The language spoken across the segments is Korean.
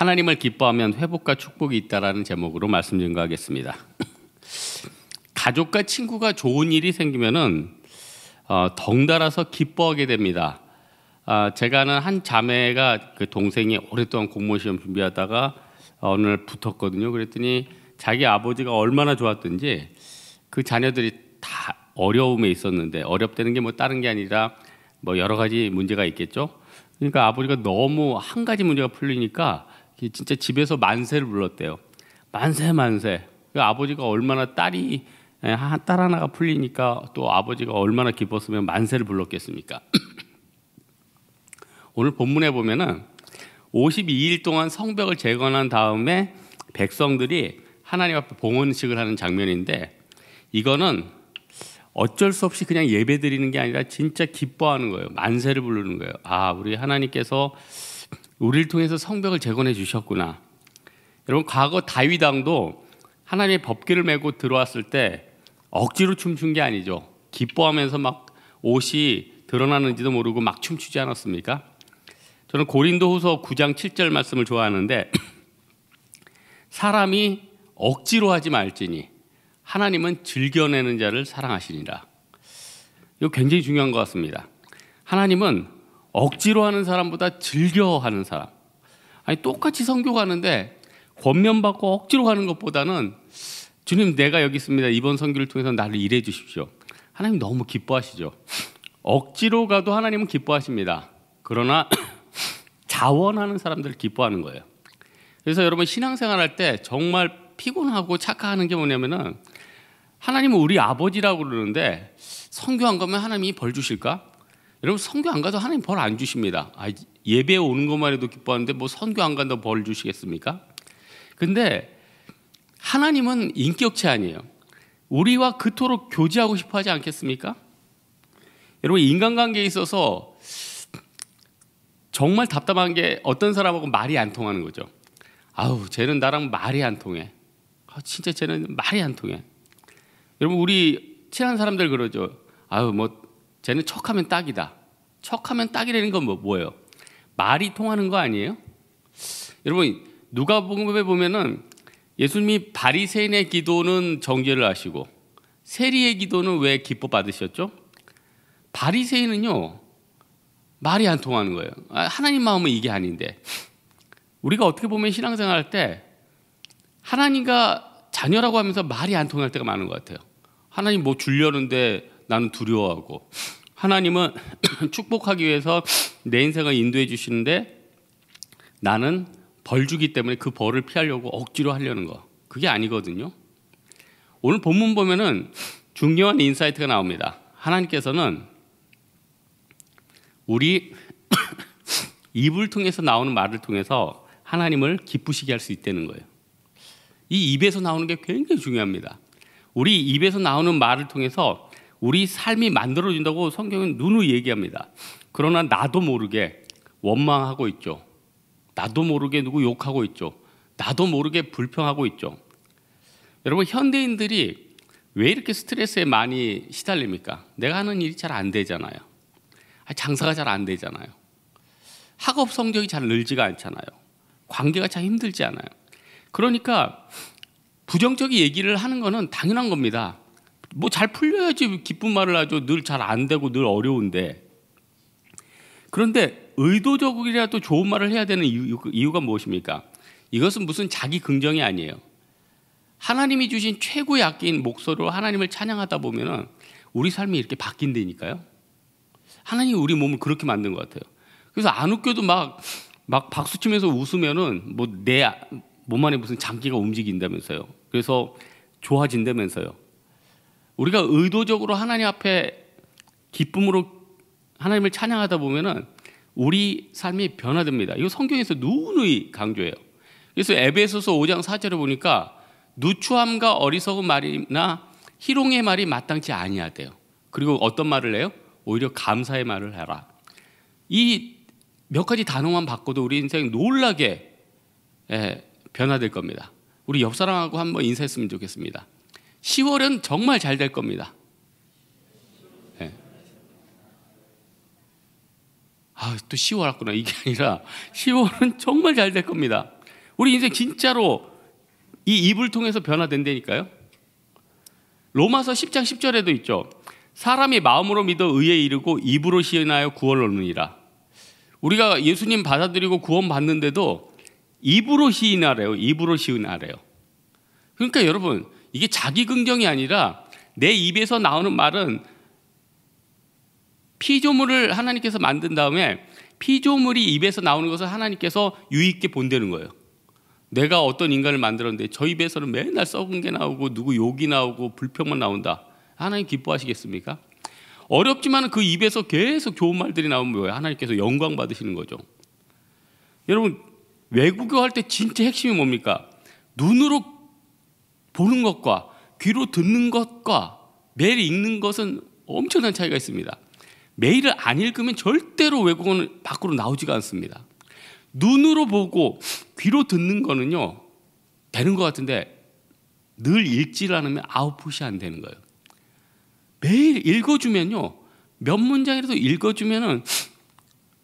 하나님을 기뻐하면 회복과 축복이 있다라는 제목으로 말씀 증거하겠습니다. 가족과 친구가 좋은 일이 생기면은 어, 덩달아서 기뻐하게 됩니다. 아, 제가 는한 자매가 그 동생이 오랫동안 공무원 시험 준비하다가 오늘 어, 붙었거든요. 그랬더니 자기 아버지가 얼마나 좋았든지 그 자녀들이 다 어려움에 있었는데 어렵다는 게 뭐 다른 게 아니라 뭐 여러 가지 문제가 있겠죠. 그러니까 아버지가 너무 한 가지 문제가 풀리니까 진짜 집에서 만세를 불렀대요. 만세 만세. 그 아버지가 얼마나 딸이 예, 딸 하나가 풀리니까 또 아버지가 얼마나 기뻤으면 만세를 불렀겠습니까? 오늘 본문에 보면은 52일 동안 성벽을 재건한 다음에 백성들이 하나님 앞에 봉헌식을 하는 장면인데 이거는 어쩔 수 없이 그냥 예배 드리는 게 아니라 진짜 기뻐하는 거예요. 만세를 부르는 거예요. 아, 우리 하나님께서 우리를 통해서 성벽을 재건해 주셨구나. 여러분 과거 다윗 왕도 하나님의 법궤를 메고 들어왔을 때 억지로 춤춘 게 아니죠. 기뻐하면서 막 옷이 드러나는지도 모르고 막 춤추지 않았습니까? 저는 고린도후서 9장 7절 말씀을 좋아하는데 사람이 억지로 하지 말지니 하나님은 즐겨내는 자를 사랑하시니라. 이거 굉장히 중요한 것 같습니다. 하나님은 억지로 하는 사람보다 즐겨 하는 사람. 아니 똑같이 성교 가는데 권면 받고 억지로 가는 것보다는 주님 내가 여기 있습니다. 이번 성교를 통해서 나를 일해 주십시오. 하나님 너무 기뻐하시죠. 억지로 가도 하나님은 기뻐하십니다. 그러나 자원하는 사람들 기뻐하는 거예요. 그래서 여러분 신앙생활 할 때 정말 피곤하고 착하는 게 뭐냐면은 하나님은 우리 아버지라고 그러는데 성교한 거면 하나님이 벌 주실까? 여러분 성교안 가도 하나님 벌 안 주십니다. 아, 예배 오는 것만 해도 기뻐하는데 뭐성교안 간다 벌 주시겠습니까? 근데 하나님은 인격체 아니에요. 우리와 그토록 교제하고 싶어 하지 않겠습니까? 여러분 인간관계에 있어서 정말 답답한 게 어떤 사람하고 말이 안 통하는 거죠. 아우, 쟤는 나랑 말이 안 통해. 아, 진짜 쟤는 말이 안 통해. 여러분 우리 친한 사람들 그러죠. 아우뭐 쟤는 척하면 딱이다. 척하면 딱이라는 건 뭐, 뭐예요? 말이 통하는 거 아니에요? 여러분 누가복음에 보면은 예수님이 바리새인의 기도는 정죄를 하시고 세리의 기도는 왜 기뻐 받으셨죠? 바리새인은요 말이 안 통하는 거예요. 아, 하나님 마음은 이게 아닌데 우리가 어떻게 보면 신앙생활할 때 하나님과 자녀라고 하면서 말이 안 통할 때가 많은 것 같아요. 하나님 뭐 주려는데 나는 두려워하고 하나님은 축복하기 위해서 내 인생을 인도해 주시는데 나는 벌 주기 때문에 그 벌을 피하려고 억지로 하려는 거 그게 아니거든요. 오늘 본문 보면은 중요한 인사이트가 나옵니다. 하나님께서는 우리 입을 통해서 나오는 말을 통해서 하나님을 기쁘시게 할 수 있다는 거예요. 이 입에서 나오는 게 굉장히 중요합니다. 우리 입에서 나오는 말을 통해서 우리 삶이 만들어진다고 성경은 누누이 얘기합니다. 그러나 나도 모르게 원망하고 있죠. 나도 모르게 누구 욕하고 있죠. 나도 모르게 불평하고 있죠. 여러분 현대인들이 왜 이렇게 스트레스에 많이 시달립니까? 내가 하는 일이 잘 안 되잖아요. 아, 장사가 잘 안 되잖아요. 학업 성적이 잘 늘지가 않잖아요. 관계가 참 힘들지 않아요. 그러니까 부정적인 얘기를 하는 거는 당연한 겁니다. 뭐잘 풀려야지 기쁜 말을 하죠. 늘 잘 안 되고 늘 어려운데. 그런데 의도적이라도 좋은 말을 해야 되는 이유가 무엇입니까? 이것은 무슨 자기 긍정이 아니에요. 하나님이 주신 최고의 악기인 목소리로 하나님을 찬양하다 보면은 우리 삶이 이렇게 바뀐다니까요. 하나님이 우리 몸을 그렇게 만든 것 같아요. 그래서 안 웃겨도 막, 막 박수치면서 웃으면은 뭐 내 몸 안에 무슨 장기가 움직인다면서요. 그래서 좋아진다면서요. 우리가 의도적으로 하나님 앞에 기쁨으로 하나님을 찬양하다 보면은 우리 삶이 변화됩니다. 이거 성경에서 누누이 강조해요. 그래서 에베소서 5장 4절에 보니까 누추함과 어리석은 말이나 희롱의 말이 마땅치 아니하대요. 그리고 어떤 말을 해요? 오히려 감사의 말을 해라. 이 몇 가지 단어만 바꿔도 우리 인생 놀라게 예, 변화될 겁니다. 우리 옆 사람하고 한번 인사했으면 좋겠습니다. 10월은 정말 잘 될 겁니다. 네. 아, 또 10월 왔구나. 이게 아니라 10월은 정말 잘 될 겁니다. 우리 인생 진짜로 이 입을 통해서 변화된다니까요. 로마서 10장 10절에도 있죠. 사람이 마음으로 믿어 의에 이르고 입으로 시인하여 구원을 얻느니라. 우리가 예수님 받아들이고 구원 받는데도 입으로 시인하래요. 입으로 시인하래요. 그러니까 여러분 이게 자기 긍정이 아니라 내 입에서 나오는 말은 피조물을 하나님께서 만든 다음에 피조물이 입에서 나오는 것을 하나님께서 유익게 본다는 거예요. 내가 어떤 인간을 만들었는데 저 입에서는 맨날 썩은 게 나오고 누구 욕이 나오고 불평만 나온다. 하나님 기뻐하시겠습니까? 어렵지만 그 입에서 계속 좋은 말들이 나오면 뭐예요? 하나님께서 영광 받으시는 거죠. 여러분 외국어 할 때 진짜 핵심이 뭡니까? 눈으로 보는 것과 귀로 듣는 것과 매일 읽는 것은 엄청난 차이가 있습니다. 매일을 안 읽으면 절대로 외국어는 밖으로 나오지가 않습니다. 눈으로 보고 귀로 듣는 거는요 되는 것 같은데 늘 읽지를 않으면 아웃풋이 안 되는 거예요. 매일 읽어주면요 몇 문장이라도 읽어주면은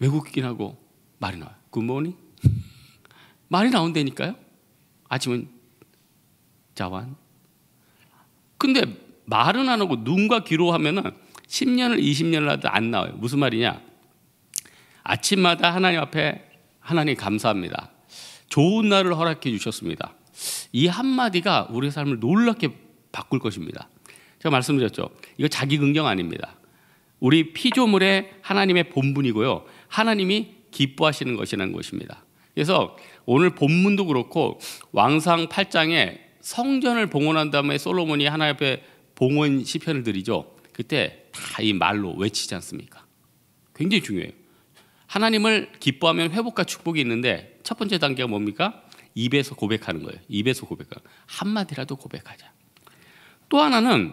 외국인하고 말이 나와요. 굿모닝 말이 나온다니까요. 아침은 자완. 근데 말은 안 하고 눈과 귀로 하면은 10년을 20년을 하도 안 나와요. 무슨 말이냐? 아침마다 하나님 앞에 하나님 감사합니다. 좋은 날을 허락해 주셨습니다. 이 한마디가 우리 삶을 놀랍게 바꿀 것입니다. 제가 말씀드렸죠. 이거 자기 긍정 아닙니다. 우리 피조물의 하나님의 본분이고요. 하나님이 기뻐하시는 것이라는 것입니다. 그래서 오늘 본문도 그렇고 왕상 8장에 성전을 봉헌한 다음에 솔로몬이 하나옆에 봉헌 시편을 드리죠. 그때 다 이 말로 외치지 않습니까? 굉장히 중요해요. 하나님을 기뻐하면 회복과 축복이 있는데 첫 번째 단계가 뭡니까? 입에서 고백하는 거예요. 입에서 고백하 는 거예요. 한마디라도 고백하자. 또 하나는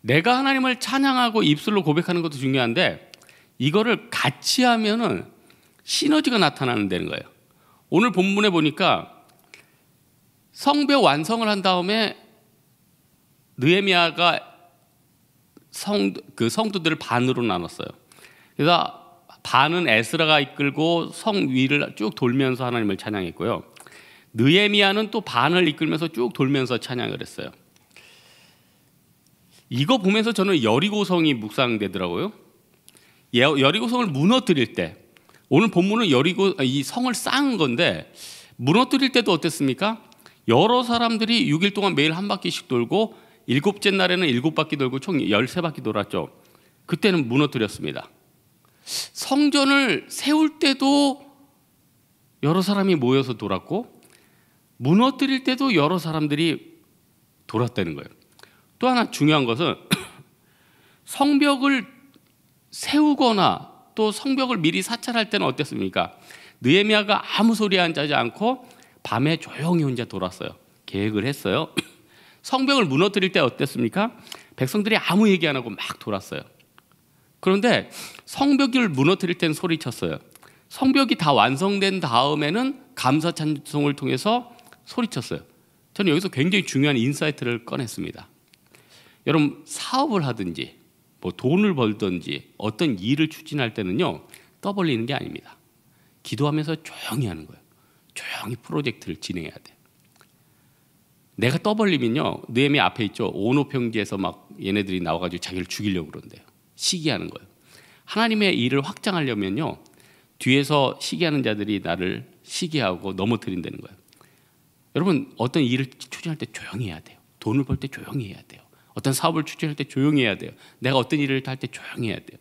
내가 하나님을 찬양하고 입술로 고백하는 것도 중요한데 이거를 같이 하면은 시너지가 나타나는 되는 거예요. 오늘 본문에 보니까 성벽 완성을 한 다음에 느헤미야가 성 그 성도들을 반으로 나눴어요. 그래서 반은 에스라가 이끌고 성 위를 쭉 돌면서 하나님을 찬양했고요. 느헤미야는 또 반을 이끌면서 쭉 돌면서 찬양을 했어요. 이거 보면서 저는 여리고성이 묵상되더라고요. 여리고성을 무너뜨릴 때 오늘 본문은 여리고 이 성을 쌓은 건데 무너뜨릴 때도 어땠습니까? 여러 사람들이 6일 동안 매일 한 바퀴씩 돌고 일곱째 날에는 일곱 바퀴 돌고 총 13바퀴 돌았죠. 그때는 무너뜨렸습니다. 성전을 세울 때도 여러 사람이 모여서 돌았고 무너뜨릴 때도 여러 사람들이 돌았다는 거예요. 또 하나 중요한 것은 성벽을 세우거나 또 성벽을 미리 사찰할 때는 어땠습니까? 느헤미아가 아무 소리 안 짜지 않고 밤에 조용히 혼자 돌았어요. 계획을 했어요. 성벽을 무너뜨릴 때 어땠습니까? 백성들이 아무 얘기 안 하고 막 돌았어요. 그런데 성벽을 무너뜨릴 때는 소리쳤어요. 성벽이 다 완성된 다음에는 감사 찬송을 통해서 소리쳤어요. 저는 여기서 굉장히 중요한 인사이트를 꺼냈습니다. 여러분 사업을 하든지 뭐 돈을 벌든지 어떤 일을 추진할 때는요 떠벌리는 게 아닙니다. 기도하면서 조용히 하는 거예요. 조용히 프로젝트를 진행해야 돼. 내가 떠벌리면요. 느헤미 앞에 있죠. 오노 평지에서 막 얘네들이 나와 가지고 자기를 죽이려고 그러는데요 시기하는 거예요. 하나님의 일을 확장하려면요. 뒤에서 시기하는 자들이 나를 시기하고 넘어뜨린다는 거예요. 여러분 어떤 일을 추진할 때 조용히 해야 돼요. 돈을 벌 때 조용히 해야 돼요. 어떤 사업을 추진할 때 조용히 해야 돼요. 내가 어떤 일을 할 때 조용히 해야 돼요.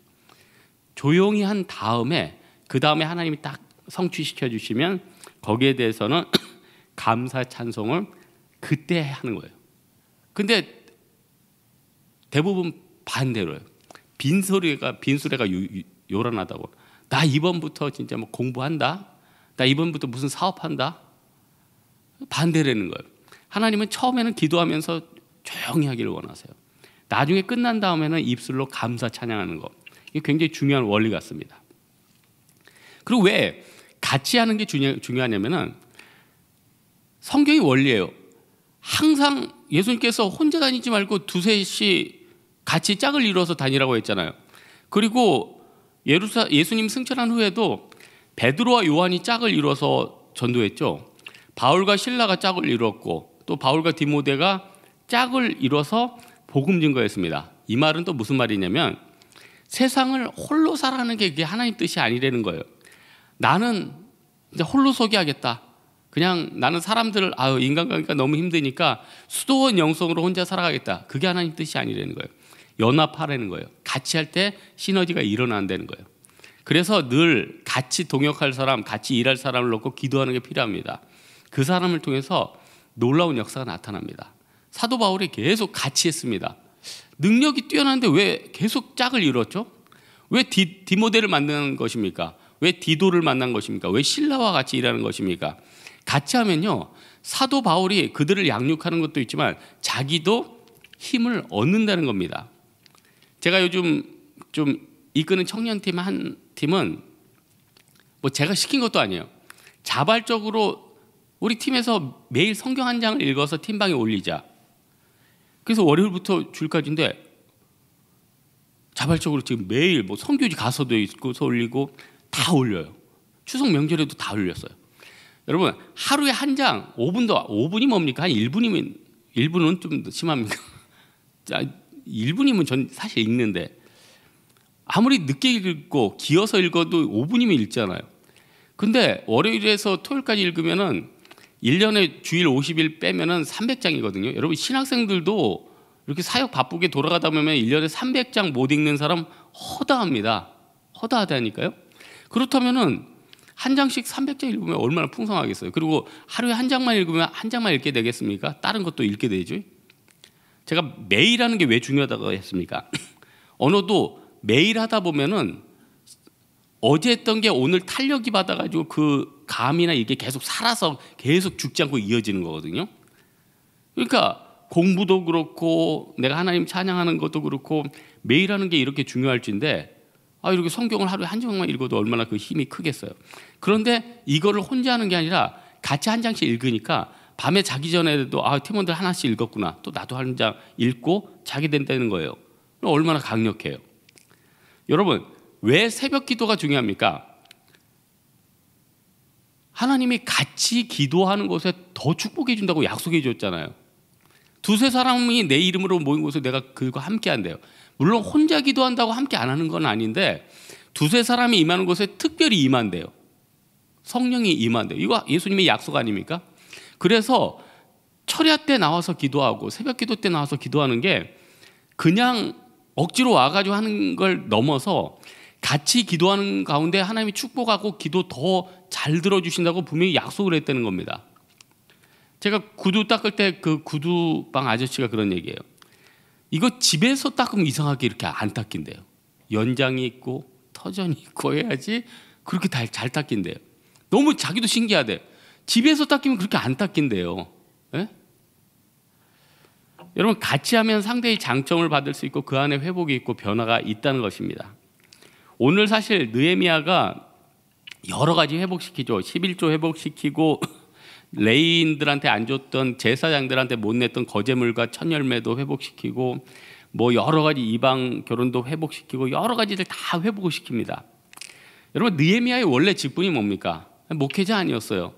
조용히 한 다음에 그 다음에 하나님이 딱 성취시켜 주시면 거기에 대해서는 감사 찬송을 그때 하는 거예요. 근데 대부분 반대로요. 빈소리가 빈소리가 요란하다고. 나 이번부터 진짜 뭐 공부한다. 나 이번부터 무슨 사업한다. 반대라는 거예요. 하나님은 처음에는 기도하면서 조용히 하기를 원하세요. 나중에 끝난 다음에는 입술로 감사 찬양하는 거. 이게 굉장히 중요한 원리 같습니다. 그리고 왜 같이 하는 게 중요, 중요하냐면은 성경이 원리예요. 항상 예수님께서 혼자 다니지 말고 두셋이 같이 짝을 이루어서 다니라고 했잖아요. 그리고 예루사, 예수님 승천한 후에도 베드로와 요한이 짝을 이루어서 전도했죠. 바울과 신라가 짝을 이뤘고 또 바울과 디모데가 짝을 이뤄서 복음 증거했습니다. 이 말은 또 무슨 말이냐면 세상을 홀로 살아가는 게 하나님 뜻이 아니라는 거예요. 나는 이제 홀로 소개하겠다. 그냥 나는 사람들을 아유 인간관계가 너무 힘드니까 수도원 영성으로 혼자 살아가겠다. 그게 하나님 뜻이 아니라는 거예요. 연합하라는 거예요. 같이 할 때 시너지가 일어난다는 거예요. 그래서 늘 같이 동역할 사람, 같이 일할 사람을 놓고 기도하는 게 필요합니다. 그 사람을 통해서 놀라운 역사가 나타납니다. 사도 바울이 계속 같이 했습니다. 능력이 뛰어난데 왜 계속 짝을 이뤘죠? 왜 디, 디모델을 만드는 것입니까? 왜 디도를 만난 것입니까? 왜 신라와 같이 일하는 것입니까? 같이 하면요. 사도 바울이 그들을 양육하는 것도 있지만 자기도 힘을 얻는다는 겁니다. 제가 요즘 좀 이끄는 청년팀 한 팀은 뭐 제가 시킨 것도 아니에요. 자발적으로 우리 팀에서 매일 성경 한 장을 읽어서 팀방에 올리자. 그래서 월요일부터 주일까지인데 자발적으로 지금 매일 뭐 성교지 가서도 읽고서 올리고 다 올려요. 추석 명절에도 다 올렸어요. 여러분 하루에 한장 5분도 5분이 뭡니까? 한 1분이면 1분은 좀 심합니까? 자 1분이면 전 사실 읽는데 아무리 늦게 읽고 기어서 읽어도 5분이면 읽잖아요. 근데 월요일에서 토요일까지 읽으면은 1년에 주일 50일 빼면은 300장이거든요. 여러분 신학생들도 이렇게 사역 바쁘게 돌아가다 보면 1년에 300장 못 읽는 사람 허다합니다. 허다하다니까요. 그렇다면은 한 장씩 300장 읽으면 얼마나 풍성하겠어요. 그리고 하루에 한 장만 읽으면 한 장만 읽게 되겠습니까? 다른 것도 읽게 되죠. 제가 매일 하는 게 왜 중요하다고 했습니까? 언어도 매일 하다 보면은 어제 했던 게 오늘 탄력이 받아가지고 그 감이나 이게 계속 살아서 계속 죽지 않고 이어지는 거거든요. 그러니까 공부도 그렇고 내가 하나님 찬양하는 것도 그렇고 매일 하는 게 이렇게 중요할진데 아, 이렇게 성경을 하루에 한 장만 읽어도 얼마나 그 힘이 크겠어요. 그런데 이거를 혼자 하는 게 아니라 같이 한 장씩 읽으니까 밤에 자기 전에도 아, 팀원들 하나씩 읽었구나. 또 나도 한 장 읽고 자게 된다는 거예요. 얼마나 강력해요. 여러분, 왜 새벽 기도가 중요합니까? 하나님이 같이 기도하는 것에 더 축복해 준다고 약속해 줬잖아요. 두세 사람이 내 이름으로 모인 곳에 내가 그거 함께 한대요. 물론 혼자 기도한다고 함께 안 하는 건 아닌데 두세 사람이 임하는 곳에 특별히 임한대요. 성령이 임한대요. 이거 예수님의 약속 아닙니까? 그래서 철야 때 나와서 기도하고 새벽 기도 때 나와서 기도하는 게 그냥 억지로 와가지고 하는 걸 넘어서 같이 기도하는 가운데 하나님이 축복하고 기도 더 잘 들어주신다고 분명히 약속을 했다는 겁니다. 제가 구두 닦을 때 그 구두방 아저씨가 그런 얘기예요. 이거 집에서 닦으면 이상하게 이렇게 안 닦인대요. 연장이 있고 터전이 있고 해야지 그렇게 잘, 잘 닦인대요. 너무 자기도 신기하대. 집에서 닦이면 그렇게 안 닦인대요. 에? 예? 여러분 같이 하면 상대의 장점을 받을 수 있고 그 안에 회복이 있고 변화가 있다는 것입니다. 오늘 사실 느헤미아가 여러 가지 회복시키죠. 11조 회복시키고 레인들한테안 줬던 제사장들한테 못 냈던 거제물과 천열매도 회복시키고 뭐 여러 가지 이방 결혼도 회복시키고 여러 가지를다 회복을 시킵니다. 여러분 느헤미야의 원래 직분이 뭡니까? 목회자 아니었어요.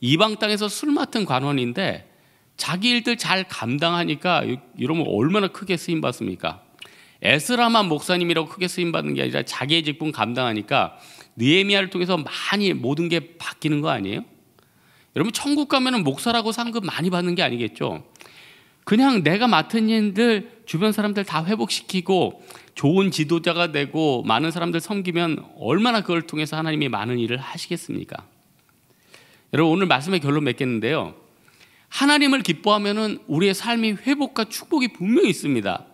이방 땅에서 술 맡은 관원인데 자기 일들 잘 감당하니까 이러면 얼마나 크게 쓰임 받습니까? 에스라만 목사님이라고 크게 쓰임 받는 게 아니라 자기의 직분 감당하니까 느헤미야를 통해서 많이 모든 게 바뀌는 거 아니에요? 여러분 천국 가면은 목사라고 상급 많이 받는 게 아니겠죠. 그냥 내가 맡은 일들 주변 사람들 다 회복시키고 좋은 지도자가 되고 많은 사람들 섬기면 얼마나 그걸 통해서 하나님이 많은 일을 하시겠습니까? 여러분 오늘 말씀의 결론 맺겠는데요. 하나님을 기뻐하면은 우리의 삶이 회복과 축복이 분명히 있습니다.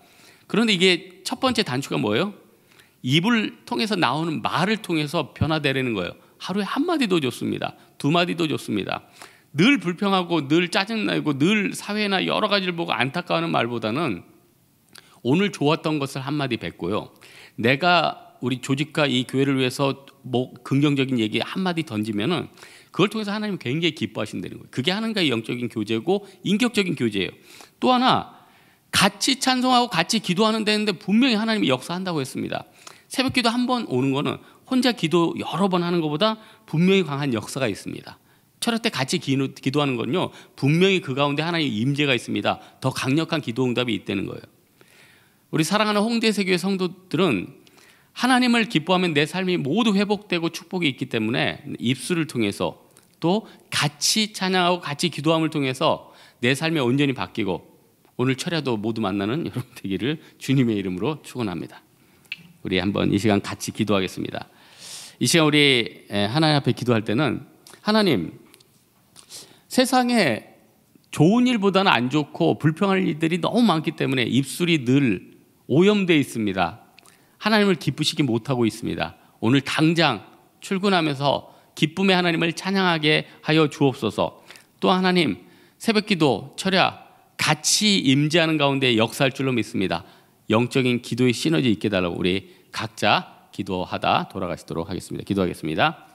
그런데 이게 첫 번째 단추가 뭐예요? 입을 통해서 나오는 말을 통해서 변화되려는 거예요. 하루에 한마디도 좋습니다. 두 마디도 좋습니다. 늘 불평하고 늘 짜증나고 늘 사회나 여러 가지를 보고 안타까워하는 말보다는 오늘 좋았던 것을 한마디 뱉고요. 내가 우리 조직과 이 교회를 위해서 뭐 긍정적인 얘기 한마디 던지면은 그걸 통해서 하나님 굉장히 기뻐하신다는 거예요. 그게 하나님 영적인 교제고 인격적인 교제예요. 또 하나 같이 찬송하고 같이 기도하는 데는 분명히 하나님이 역사한다고 했습니다. 새벽 기도 한 번 오는 거는 혼자 기도 여러 번 하는 것보다 분명히 강한 역사가 있습니다. 철학 때 같이 기도, 하는 건요 분명히 그 가운데 하나의 임재가 있습니다. 더 강력한 기도 응답이 있다는 거예요. 우리 사랑하는 홍대세교의 성도들은 하나님을 기뻐하면 내 삶이 모두 회복되고 축복이 있기 때문에 입술을 통해서 또 같이 찬양하고 같이 기도함을 통해서 내 삶이 온전히 바뀌고 오늘 철야도 모두 만나는 여러분 되기를 주님의 이름으로 축원합니다. 우리 한번 이 시간 같이 기도하겠습니다. 이 시간 우리 하나님 앞에 기도할 때는 하나님 세상에 좋은 일보다는 안 좋고 불평할 일들이 너무 많기 때문에 입술이 늘 오염되어 있습니다. 하나님을 기쁘시기 못하고 있습니다. 오늘 당장 출근하면서 기쁨의 하나님을 찬양하게 하여 주옵소서. 또 하나님 새벽 기도, 철야 같이 임재하는 가운데 역사할 줄로 믿습니다. 영적인 기도의 시너지 있게 달라고 우리 각자 기도하다 돌아가시도록 하겠습니다. 기도하겠습니다.